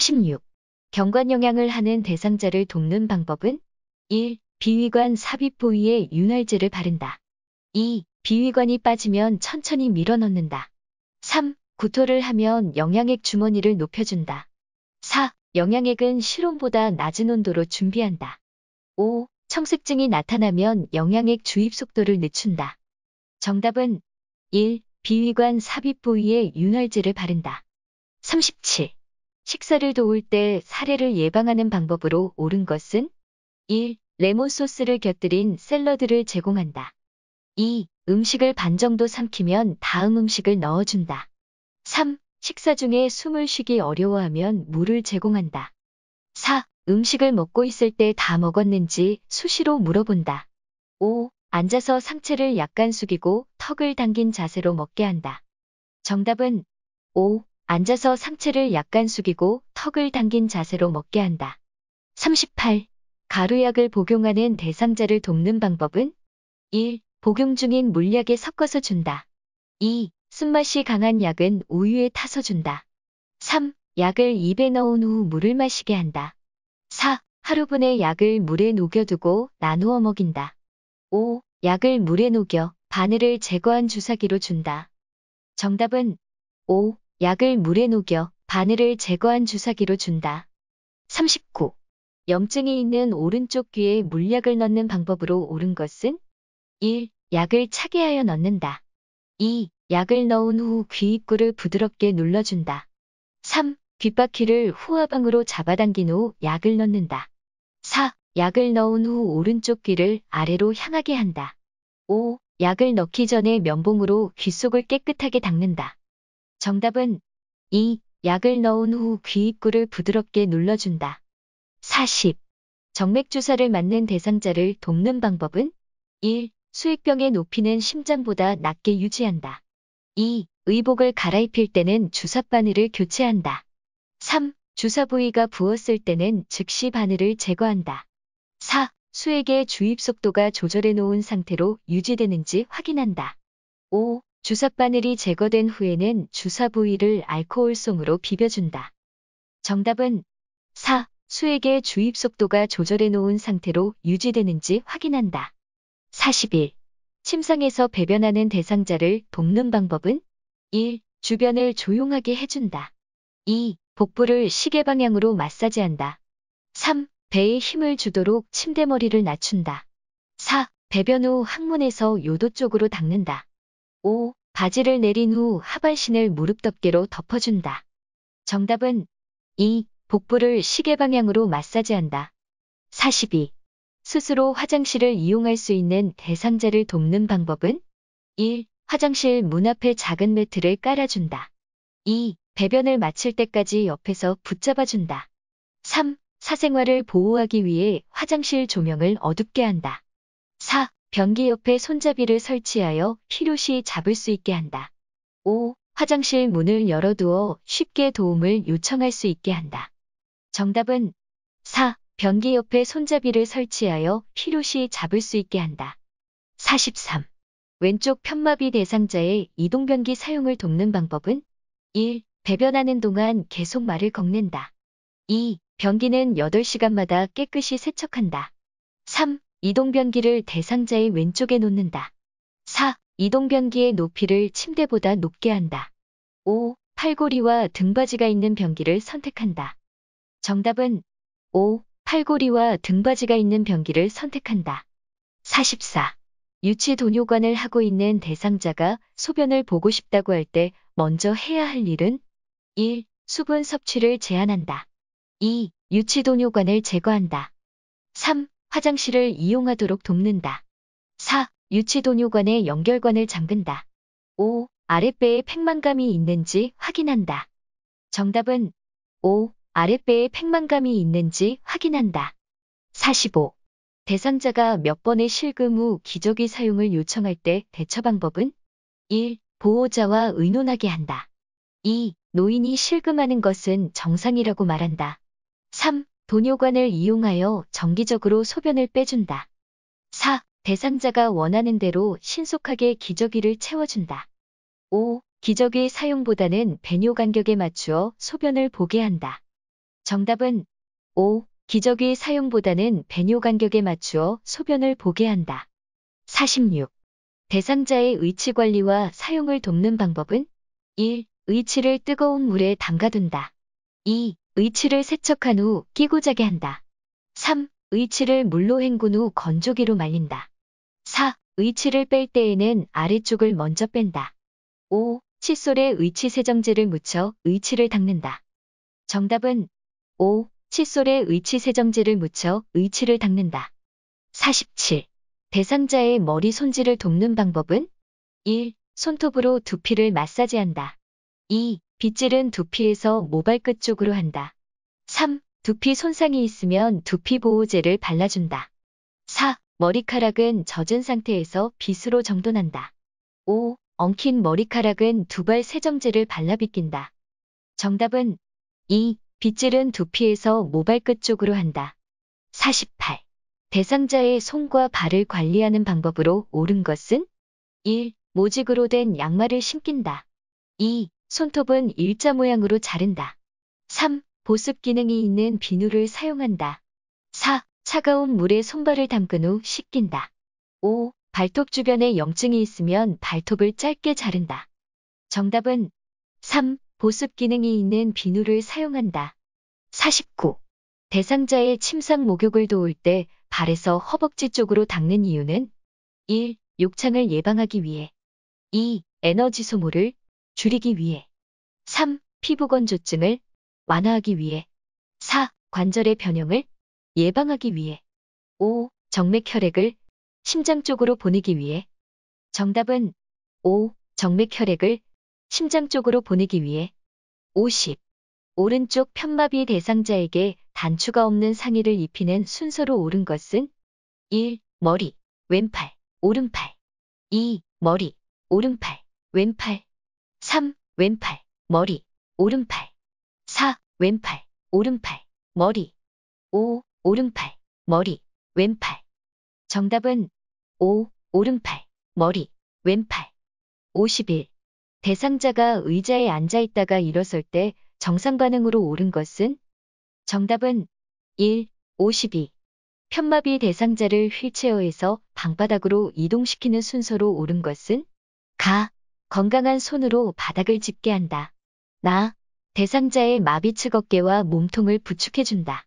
36. 경관 영향을 하는 대상자를 돕는 방법은 1. 비위관 삽입 부위에 윤활제를 바른다. 2. 비위관이 빠지면 천천히 밀어넣는다. 3. 구토를 하면 영양액 주머니를 높여준다. 4. 영양액은 실온보다 낮은 온도로 준비한다. 5. 청색증이 나타나면 영양액 주입 속도를 늦춘다. 정답은 1. 비위관 삽입 부위에 윤활제를 바른다. 37. 식사를 도울 때 사례를 예방하는 방법으로 옳은 것은 1. 레몬 소스를 곁들인 샐러드를 제공한다. 2. 음식을 반 정도 삼키면 다음 음식을 넣어준다. 3. 식사 중에 숨을 쉬기 어려워하면 물을 제공한다. 4. 음식을 먹고 있을 때 다 먹었는지 수시로 물어본다. 5. 앉아서 상체를 약간 숙이고 턱을 당긴 자세로 먹게 한다. 정답은 5. 앉아서 상체를 약간 숙이고 턱을 당긴 자세로 먹게 한다. 38. 가루약을 복용하는 대상자를 돕는 방법은 1. 복용 중인 물약에 섞어서 준다. 2. 쓴맛이 강한 약은 우유에 타서 준다. 3. 약을 입에 넣은 후 물을 마시게 한다. 4. 하루분의 약을 물에 녹여두고 나누어 먹인다. 5. 약을 물에 녹여 바늘을 제거한 주사기로 준다. 정답은 5. 약을 물에 녹여 바늘을 제거한 주사기로 준다. 39. 염증이 있는 오른쪽 귀에 물약을 넣는 방법으로 옳은 것은 1. 약을 차게 하여 넣는다. 2. 약을 넣은 후 귀 입구를 부드럽게 눌러준다. 3. 귓바퀴를 후화방으로 잡아당긴 후 약을 넣는다. 4. 약을 넣은 후 오른쪽 귀를 아래로 향하게 한다. 5. 약을 넣기 전에 면봉으로 귓속을 깨끗하게 닦는다. 정답은 2. 약을 넣은 후 귀 입구를 부드럽게 눌러준다. 40. 정맥주사를 맞는 대상자를 돕는 방법은 1. 수액병의 높이는 심장보다 낮게 유지한다. 2. 의복을 갈아입힐 때는 주사 바늘을 교체한다. 3. 주사 부위가 부었을 때는 즉시 바늘을 제거한다. 4. 수액의 주입 속도가 조절해 놓은 상태로 유지되는지 확인한다. 5. 주사 바늘이 제거된 후에는 주사 부위를 알코올송으로 비벼준다. 정답은 4. 수액의 주입 속도가 조절해 놓은 상태로 유지되는지 확인한다. 41. 침상에서 배변하는 대상자를 돕는 방법은 1. 주변을 조용하게 해준다. 2. 복부를 시계 방향으로 마사지한다. 3. 배에 힘을 주도록 침대머리를 낮춘다. 4. 배변 후 항문에서 요도 쪽으로 닦는다. 5. 바지를 내린 후 하반신을 무릎 덮개로 덮어준다. 정답은 2. 복부를 시계 방향으로 마사지한다. 42. 스스로 화장실을 이용할 수 있는 대상자를 돕는 방법은 1. 화장실 문 앞에 작은 매트를 깔아준다. 2. 배변을 마칠 때까지 옆에서 붙잡아준다. 3. 사생활을 보호하기 위해 화장실 조명을 어둡게 한다. 4. 변기 옆에 손잡이를 설치하여 필요시 잡을 수 있게 한다. 5. 화장실 문을 열어두어 쉽게 도움을 요청할 수 있게 한다. 정답은 4. 변기 옆에 손잡이를 설치하여 필요시 잡을 수 있게 한다. 43. 왼쪽 편마비 대상자의 이동변기 사용을 돕는 방법은 1. 배변하는 동안 계속 말을 걷는다. 2. 변기는 8시간마다 깨끗이 세척한다. 3. 이동변기를 대상자의 왼쪽에 놓는다. 4. 이동변기의 높이를 침대보다 높게 한다. 5. 팔고리와 등받이가 있는 변기를 선택한다. 정답은 5. 팔고리와 등받이가 있는 변기를 선택한다. 44. 유치 도뇨관을 하고 있는 대상자가 소변을 보고 싶다고 할 때 먼저 해야 할 일은 1. 수분 섭취를 제한한다. 2. 유치 도뇨관을 제거한다. 3. 화장실을 이용하도록 돕는다. 4. 유치동뇨관의 연결관을 잠근다. 5. 아랫배에 팽만감이 있는지 확인한다. 정답은 5. 아랫배에 팽만감이 있는지 확인한다. 45. 대상자가 몇 번의 실금 후 기저귀 사용을 요청할 때 대처 방법은 1. 보호자와 의논하게 한다. 2. 노인이 실금하는 것은 정상이라고 말한다. 3. 도뇨관을 이용하여 정기적으로 소변을 빼준다. 4. 대상자가 원하는 대로 신속하게 기저귀를 채워준다. 5. 기저귀 사용보다는 배뇨 간격에 맞추어 소변을 보게 한다. 정답은 5. 기저귀 사용보다는 배뇨 간격에 맞추어 소변을 보게 한다. 46. 대상자의 의치 관리와 사용을 돕는 방법은 1. 의치를 뜨거운 물에 담가둔다. 2. 의치를 세척한 후 끼고 자게 한다. 3. 의치를 물로 헹군 후 건조기로 말린다. 4. 의치를 뺄 때에는 아래쪽을 먼저 뺀다. 5. 칫솔에 의치 세정제를 묻혀 의치를 닦는다. 정답은 5. 칫솔에 의치 세정제를 묻혀 의치를 닦는다. 47. 대상자의 머리 손질을 돕는 방법은 1. 손톱으로 두피를 마사지한다. 2. 빗질은 두피에서 모발끝 쪽으로 한다. 3. 두피 손상이 있으면 두피 보호제를 발라준다. 4. 머리카락은 젖은 상태에서 빗으로 정돈한다. 5. 엉킨 머리카락은 두발 세정제를 발라 빗긴다. 정답은 2. 빗질은 두피에서 모발끝 쪽으로 한다. 48. 대상자의 손과 발을 관리하는 방법으로 옳은 것은 1. 모직으로 된 양말을 신긴다. 2. 손톱은 일자 모양으로 자른다. 3. 보습 기능이 있는 비누를 사용한다. 4. 차가운 물에 손발을 담근 후 씻긴다. 5. 발톱 주변에 염증이 있으면 발톱을 짧게 자른다. 정답은 3. 보습 기능이 있는 비누를 사용한다. 49. 대상자의 침상 목욕을 도울 때 발에서 허벅지 쪽으로 닦는 이유는 1. 욕창을 예방하기 위해 2. 에너지 소모를 줄이기 위해 3. 피부건조증을 완화하기 위해 4. 관절의 변형을 예방하기 위해 5. 정맥 혈액을 심장 쪽으로 보내기 위해 정답은 5. 정맥 혈액을 심장 쪽으로 보내기 위해 50. 오른쪽 편마비 대상자에게 단추가 없는 상의를 입히는 순서로 오른 것은 1. 머리, 왼팔, 오른팔 2. 머리, 오른팔, 왼팔 3. 왼팔, 머리, 오른팔. 4. 왼팔, 오른팔, 머리. 5. 오른팔, 머리, 왼팔. 정답은 5. 오른팔, 머리, 왼팔. 51. 대상자가 의자에 앉아 있다가 일어설 때 정상 반응으로 오른 것은? 정답은 1. 52. 편마비 대상자를 휠체어에서 방바닥으로 이동시키는 순서로 오른 것은? 가, 건강한 손으로 바닥을 짚게 한다. 나, 대상자의 마비 측 어깨와 몸통을 부축해준다.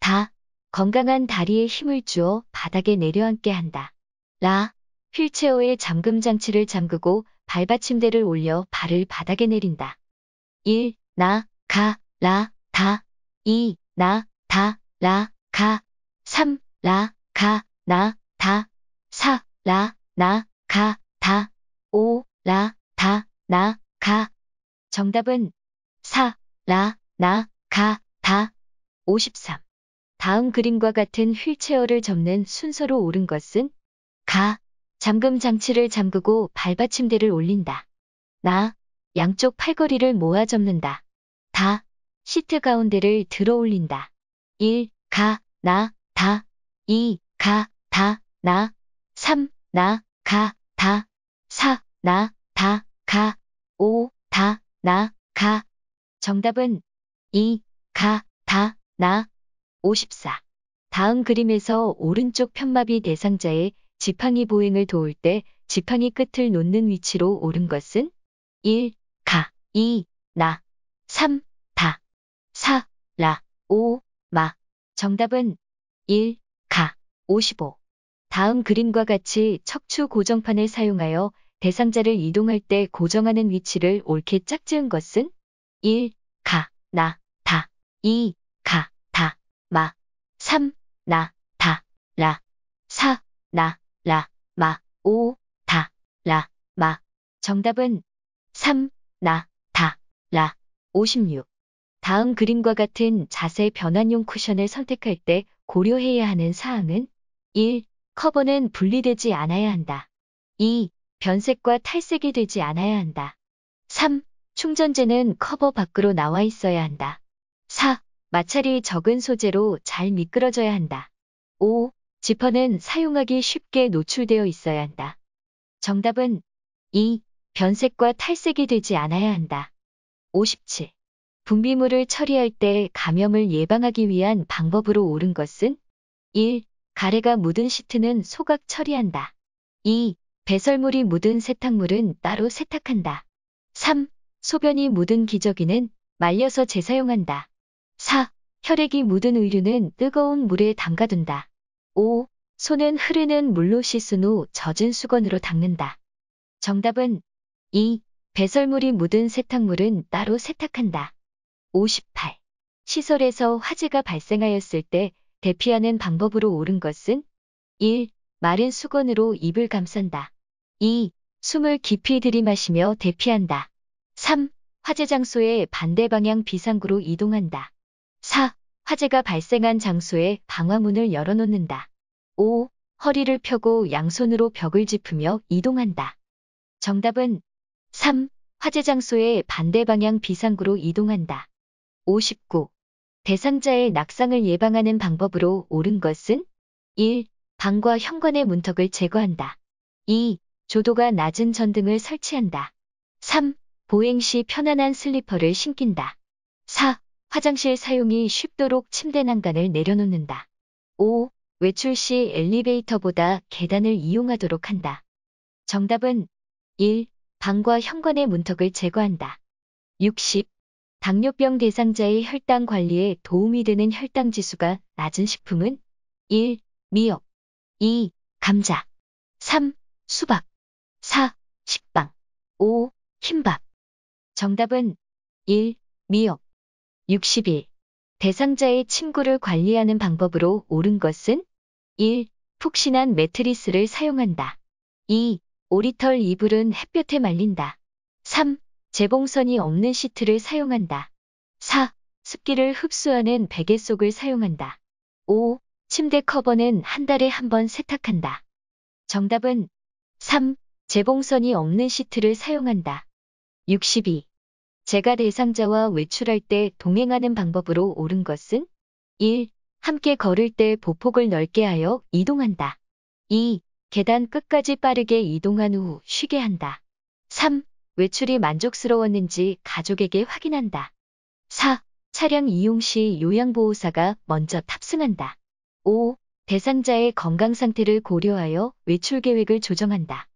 다, 건강한 다리에 힘을 주어 바닥에 내려앉게 한다. 라, 휠체어에 잠금 장치를 잠그고 발받침대를 올려 발을 바닥에 내린다. 1. 나, 가, 라, 다. 2. 나, 다, 라, 가. 3. 라, 가, 나, 다. 4. 라, 나, 가, 다. 5. 라, 다, 나, 가. 정답은 4, 라, 나, 가, 다. 53. 다음 그림과 같은 휠체어를 접는 순서로 옳은 것은 가, 잠금 장치를 잠그고 발받침대를 올린다. 나, 양쪽 팔걸이를 모아 접는다. 다, 시트 가운데를 들어 올린다. 1. 가, 나, 다. 2. 가, 다, 나. 3. 나, 가, 다. 4. 나, 다. 가, 오, 다, 나, 가. 정답은 2, 가, 다, 나. 54. 다음 그림에서 오른쪽 편마비 대상자의 지팡이 보행을 도울 때 지팡이 끝을 놓는 위치로 오른 것은 1, 가, 2, 나, 3, 다, 4, 라, 5, 마. 정답은 1, 가, 55. 다음 그림과 같이 척추 고정판을 사용하여 대상자를 이동할 때 고정하는 위치를 옳게 짝지은 것은 1. 가, 나, 다 2. 가, 다, 마 3. 나, 다, 라 4. 나, 라, 마 5. 다, 라, 마 정답은 3. 나, 다, 라 56. 다음 그림과 같은 자세 변환용 쿠션을 선택할 때 고려해야 하는 사항은 1. 커버는 분리되지 않아야 한다. 2. 변색과 탈색이 되지 않아야 한다. 3. 충전재는 커버 밖으로 나와 있어야 한다. 4. 마찰이 적은 소재로 잘 미끄러져야 한다. 5. 지퍼는 사용하기 쉽게 노출되어 있어야 한다. 정답은 2. 변색과 탈색이 되지 않아야 한다. 57. 분비물을 처리할 때 감염을 예방하기 위한 방법으로 옳은 것은 1. 가래가 묻은 시트는 소각 처리한다. 2. 배설물이 묻은 세탁물은 따로 세탁한다. 3. 소변이 묻은 기저귀는 말려서 재사용한다. 4. 혈액이 묻은 의류는 뜨거운 물에 담가둔다. 5. 손은 흐르는 물로 씻은 후 젖은 수건으로 닦는다. 정답은 2. 배설물이 묻은 세탁물은 따로 세탁한다. 58. 시설에서 화재가 발생하였을 때 대피하는 방법으로 옳은 것은 1. 마른 수건으로 입을 감싼다. 2. 숨을 깊이 들이마시며 대피한다. 3. 화재 장소에 반대 방향 비상구로 이동한다. 4. 화재가 발생한 장소에 방화문을 열어놓는다. 5. 허리를 펴고 양손으로 벽을 짚으며 이동한다. 정답은 3. 화재 장소에 반대 방향 비상구로 이동한다. 59. 대상자의 낙상을 예방하는 방법으로 옳은 것은 1. 방과 현관의 문턱을 제거한다. 2. 조도가 낮은 전등을 설치한다. 3. 보행 시 편안한 슬리퍼를 신긴다. 4. 화장실 사용이 쉽도록 침대 난간을 내려놓는다. 5. 외출 시 엘리베이터보다 계단을 이용하도록 한다. 정답은 1. 방과 현관의 문턱을 제거한다. 60. 당뇨병 대상자의 혈당 관리에 도움이 되는 혈당 지수가 낮은 식품은 1. 미역 2. 감자 3. 수박 4. 식빵 5. 흰밥 정답은 1. 미역 61. 대상자의 침구를 관리하는 방법으로 옳은 것은 1. 푹신한 매트리스를 사용한다. 2. 오리털 이불은 햇볕에 말린다. 3. 재봉선이 없는 시트를 사용한다. 4. 습기를 흡수하는 베개 속을 사용한다. 5. 침대 커버는 한 달에 한 번 세탁한다. 정답은 3. 재봉선이 없는 시트를 사용한다. 62. 제가 대상자와 외출할 때 동행하는 방법으로 옳은 것은 1. 함께 걸을 때 보폭을 넓게 하여 이동한다. 2. 계단 끝까지 빠르게 이동한 후 쉬게 한다. 3. 외출이 만족스러웠는지 가족에게 확인한다. 4. 차량 이용 시 요양보호사가 먼저 탑승한다. 5. 대상자의 건강 상태를 고려하여 외출 계획을 조정한다.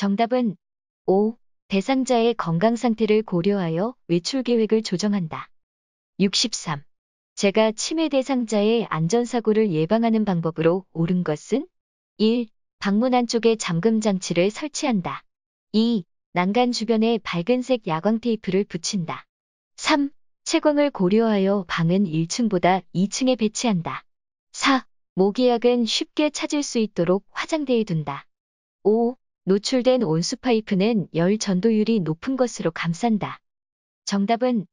정답은 5. 대상자의 건강 상태를 고려하여 외출 계획을 조정한다. 63. 제가 치매 대상자의 안전사고를 예방하는 방법으로 옳은 것은 1. 방문 안쪽에 잠금 장치를 설치한다. 2. 난간 주변에 밝은색 야광 테이프를 붙인다. 3. 채광을 고려하여 방은 1층보다 2층에 배치한다. 4. 모기약은 쉽게 찾을 수 있도록 화장대에 둔다. 5. 노출된 온수파이프는 열 전도율이 높은 것으로 감싼다. 정답은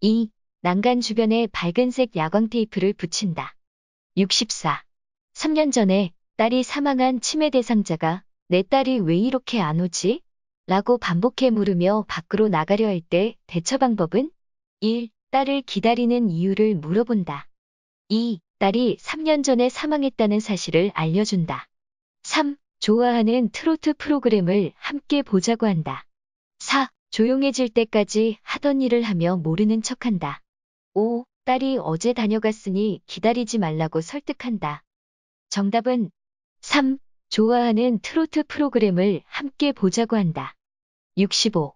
2. 난간 주변에 밝은색 야광 테이프를 붙인다. 64. 3년 전에 딸이 사망한 치매 대상자가 내 딸이 왜 이렇게 안 오지? 라고 반복해 물으며 밖으로 나가려 할 때 대처 방법은 1. 딸을 기다리는 이유를 물어본다. 2. 딸이 3년 전에 사망했다는 사실을 알려준다. 3. 좋아하는 트로트 프로그램을 함께 보자고 한다. 4. 조용해질 때까지 하던 일을 하며 모르는 척한다. 5. 딸이 어제 다녀갔으니 기다리지 말라고 설득한다. 정답은 3. 좋아하는 트로트 프로그램을 함께 보자고 한다. 65.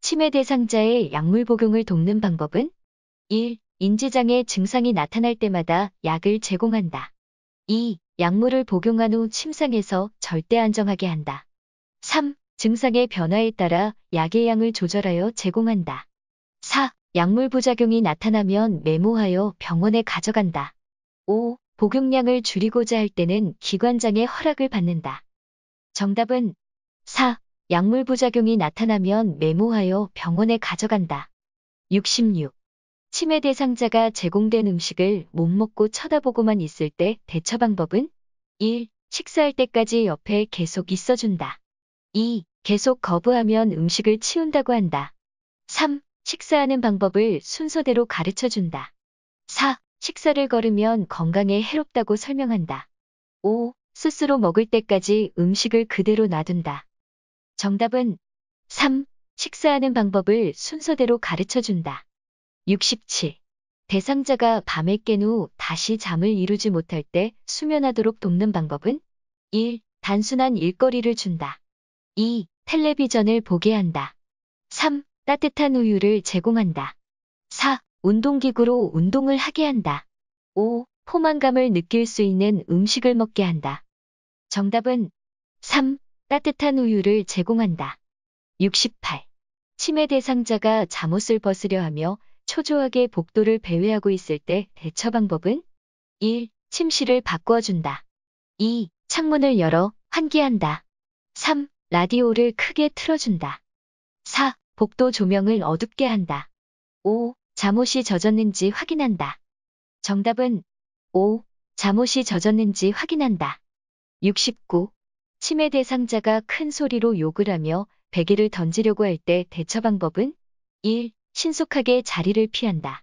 치매 대상자의 약물 복용을 돕는 방법은 1. 인지장애 증상이 나타날 때마다 약을 제공한다. 2. 약물을 복용한 후 침상에서 절대 안정하게 한다. 3. 증상의 변화에 따라 약의 양을 조절하여 제공한다. 4. 약물 부작용이 나타나면 메모하여 병원에 가져간다. 5. 복용량을 줄이고자 할 때는 기관장의 허락을 받는다. 정답은 4. 약물 부작용이 나타나면 메모하여 병원에 가져간다. 66. 치매 대상자가 제공된 음식을 못 먹고 쳐다보고만 있을 때 대처 방법은 1. 식사할 때까지 옆에 계속 있어준다. 2. 계속 거부하면 음식을 치운다고 한다. 3. 식사하는 방법을 순서대로 가르쳐준다. 4. 식사를 거르면 건강에 해롭다고 설명한다. 5. 스스로 먹을 때까지 음식을 그대로 놔둔다. 정답은 3. 식사하는 방법을 순서대로 가르쳐준다. 67. 대상자가 밤에 깬 후 다시 잠을 이루지 못할 때 수면하도록 돕는 방법은 1. 단순한 일거리를 준다. 2. 텔레비전을 보게 한다. 3. 따뜻한 우유를 제공한다. 4. 운동기구로 운동을 하게 한다. 5. 포만감을 느낄 수 있는 음식을 먹게 한다. 정답은 3. 따뜻한 우유를 제공한다. 68. 치매 대상자가 잠옷을 벗으려 하며 초조하게 복도를 배회하고 있을 때 대처 방법은 1. 침실을 바꿔준다. 2. 창문을 열어 환기한다. 3. 라디오를 크게 틀어준다. 4. 복도 조명을 어둡게 한다. 5. 잠옷이 젖었는지 확인한다. 정답은 5. 잠옷이 젖었는지 확인한다. 69. 치매 대상자가 큰 소리로 욕을 하며 베개를 던지려고 할 때 대처 방법은 1. 신속하게 자리를 피한다.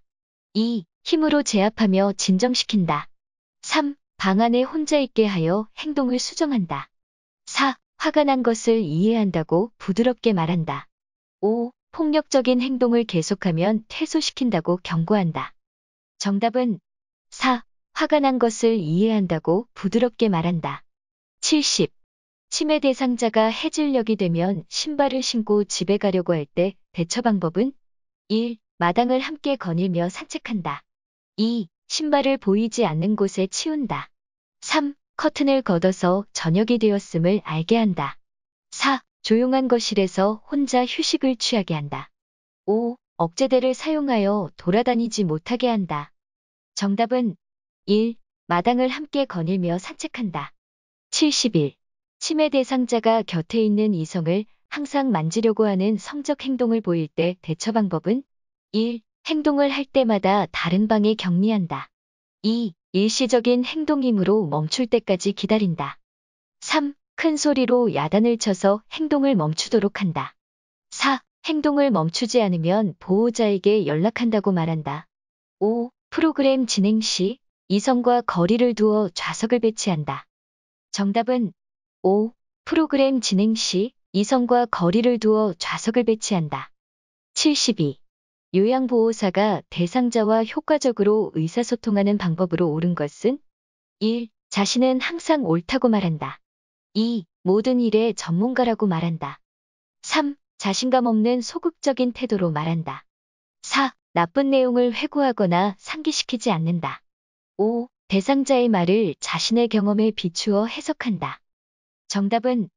2. 힘으로 제압하며 진정시킨다. 3. 방 안에 혼자 있게 하여 행동을 수정한다. 4. 화가 난 것을 이해한다고 부드럽게 말한다. 5. 폭력적인 행동을 계속하면 퇴소시킨다고 경고한다. 정답은 4. 화가 난 것을 이해한다고 부드럽게 말한다. 70. 치매 대상자가 해질력이 되면 신발을 신고 집에 가려고 할 때 대처 방법은 1. 마당을 함께 거닐며 산책한다. 2. 신발을 보이지 않는 곳에 치운다. 3. 커튼을 걷어서 저녁이 되었음을 알게 한다. 4. 조용한 거실에서 혼자 휴식을 취하게 한다. 5. 억제대를 사용하여 돌아다니지 못하게 한다. 정답은 1. 마당을 함께 거닐며 산책한다. 71. 치매 대상자가 곁에 있는 이성을 항상 만지려고 하는 성적 행동을 보일 때 대처 방법은 1. 행동을 할 때마다 다른 방에 격리한다. 2. 일시적인 행동이므로 멈출 때까지 기다린다. 3. 큰 소리로 야단을 쳐서 행동을 멈추도록 한다. 4. 행동을 멈추지 않으면 보호자에게 연락한다고 말한다. 5. 프로그램 진행 시 이성과 거리를 두어 좌석을 배치한다. 정답은 5. 프로그램 진행 시 이성과 거리를 두어 좌석을 배치한다. 72. 요양보호사가 대상자와 효과적으로 의사소통하는 방법으로 옳은 것은 1. 자신은 항상 옳다고 말한다. 2. 모든 일에 전문가라고 말한다. 3. 자신감 없는 소극적인 태도로 말한다. 4. 나쁜 내용을 회고하거나 상기시키지 않는다. 5. 대상자의 말을 자신의 경험에 비추어 해석한다. 정답은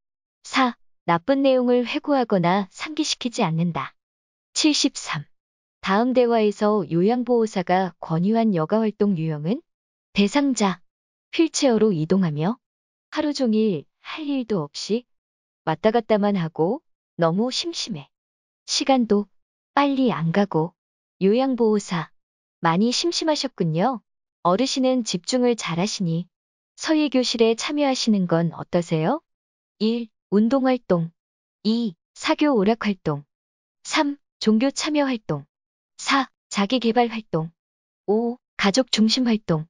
4. 나쁜 내용을 회고하거나 상기시키지 않는다. 73. 다음 대화에서 요양보호사가 권유한 여가활동 유형은 대상자, 휠체어로 이동하며 하루 종일 할 일도 없이 왔다 갔다만 하고 너무 심심해. 시간도 빨리 안 가고 요양보호사 많이 심심하셨군요. 어르신은 집중을 잘하시니 서예교실에 참여하시는 건 어떠세요? 1. 운동활동 2. 사교 오락활동 3. 종교 참여활동 4. 자기개발활동 5. 가족 중심활동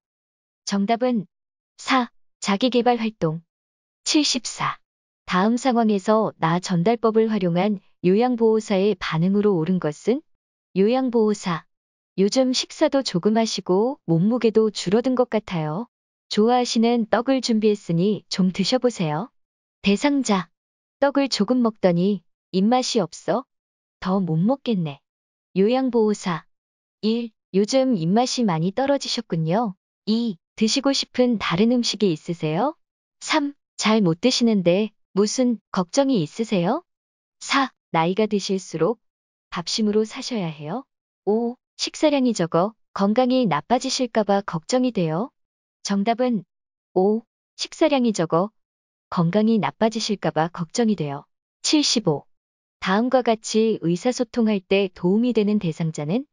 정답은 4. 자기개발활동 74. 다음 상황에서 나 전달법을 활용한 요양보호사의 반응으로 옳은 것은 요양보호사. 요즘 식사도 조금 하시고 몸무게도 줄어든 것 같아요. 좋아하시는 떡을 준비했으니 좀 드셔보세요. 대상자. 떡을 조금 먹더니 입맛이 없어? 더 못 먹겠네. 요양보호사. 1. 요즘 입맛이 많이 떨어지셨군요. 2. 드시고 싶은 다른 음식이 있으세요? 3. 잘 못 드시는데 무슨 걱정이 있으세요? 4. 나이가 드실수록 밥심으로 사셔야 해요. 5. 식사량이 적어 건강이 나빠지실까봐 걱정이 돼요. 정답은 5. 식사량이 적어 건강이 나빠지실까봐 걱정이 돼요. 75. 다음과 같이 의사소통할 때 도움이 되는 대상자는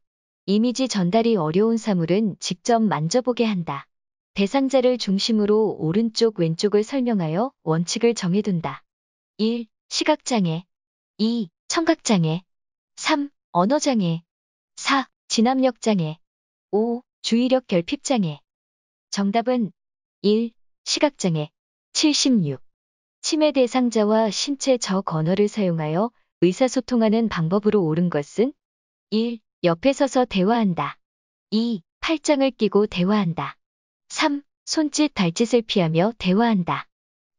이미지 전달이 어려운 사물은 직접 만져보게 한다. 대상자를 중심으로 오른쪽 왼쪽을 설명하여 원칙을 정해둔다. 1. 시각장애 2. 청각장애 3. 언어장애 4. 진압력장애 5. 주의력 결핍장애 정답은 1. 시각장애 76 치매 대상자와 신체 저건어를 사용하여 의사소통하는 방법으로 옳은 것은 1. 옆에 서서 대화한다. 2. 팔짱을 끼고 대화한다. 3. 손짓 발짓을 피하며 대화한다.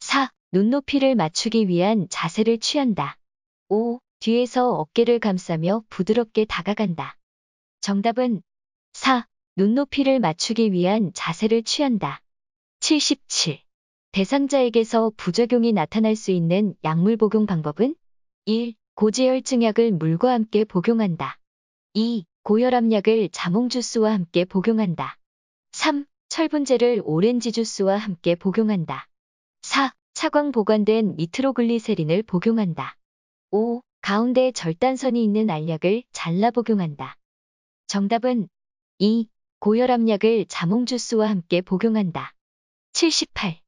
4. 눈높이를 맞추기 위한 자세를 취한다. 5. 뒤에서 어깨를 감싸며 부드럽게 다가간다. 정답은 4. 눈높이를 맞추기 위한 자세를 취한다. 77. 대상자에게서 부작용이 나타날 수 있는 약물 복용 방법은 1. 고지혈증 약을 물과 함께 복용한다. 2. 고혈압 약을 자몽 주스와 함께 복용한다. 3. 철분제를 오렌지 주스와 함께 복용한다. 4. 차광 보관된 미트로글리세린을 복용한다. 5. 가운데 절단선이 있는 알약을 잘라 복용한다. 정답은 2. 고혈압약을 자몽 주스와 함께 복용한다. 78.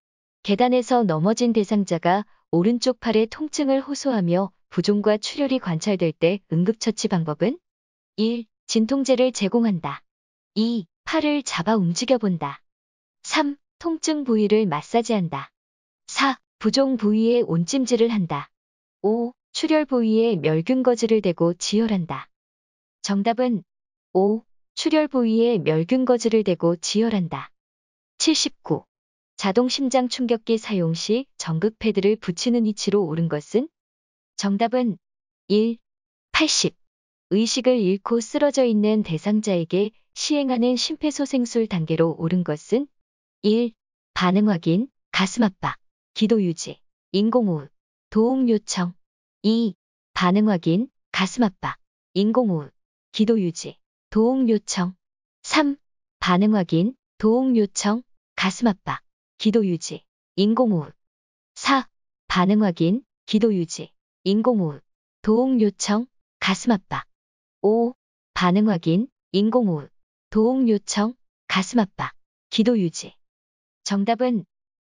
계단에서 넘어진 대상자가 오른쪽 팔에 통증을 호소하며 부종과 출혈이 관찰될 때 응급처치 방법은 1. 진통제를 제공한다. 2. 팔을 잡아 움직여본다. 3. 통증 부위를 마사지한다. 4. 부종 부위에 온찜질을 한다. 5. 출혈 부위에 멸균거즈를 대고 지혈한다. 정답은 5. 출혈 부위에 멸균거즈를 대고 지혈한다. 79. 자동 심장 충격기 사용 시 전극 패드를 붙이는 위치로 오른 것은? 정답은 1. 80. 의식을 잃고 쓰러져 있는 대상자에게 시행하는 심폐소생술 단계로 오른 것은? 1. 반응 확인, 가슴 압박, 기도 유지, 인공호흡, 도움 요청. 2. 반응 확인, 가슴 압박, 인공호흡, 기도 유지, 도움 요청. 3. 반응 확인, 도움 요청, 가슴 압박. 기도 유지, 인공호흡. 4. 반응 확인, 기도 유지, 인공호흡. 도움 요청, 가슴 압박. 5. 반응 확인, 인공호흡. 도움 요청, 가슴 압박. 기도 유지. 정답은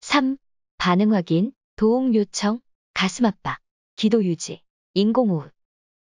3. 반응 확인, 도움 요청, 가슴 압박. 기도 유지, 인공호흡.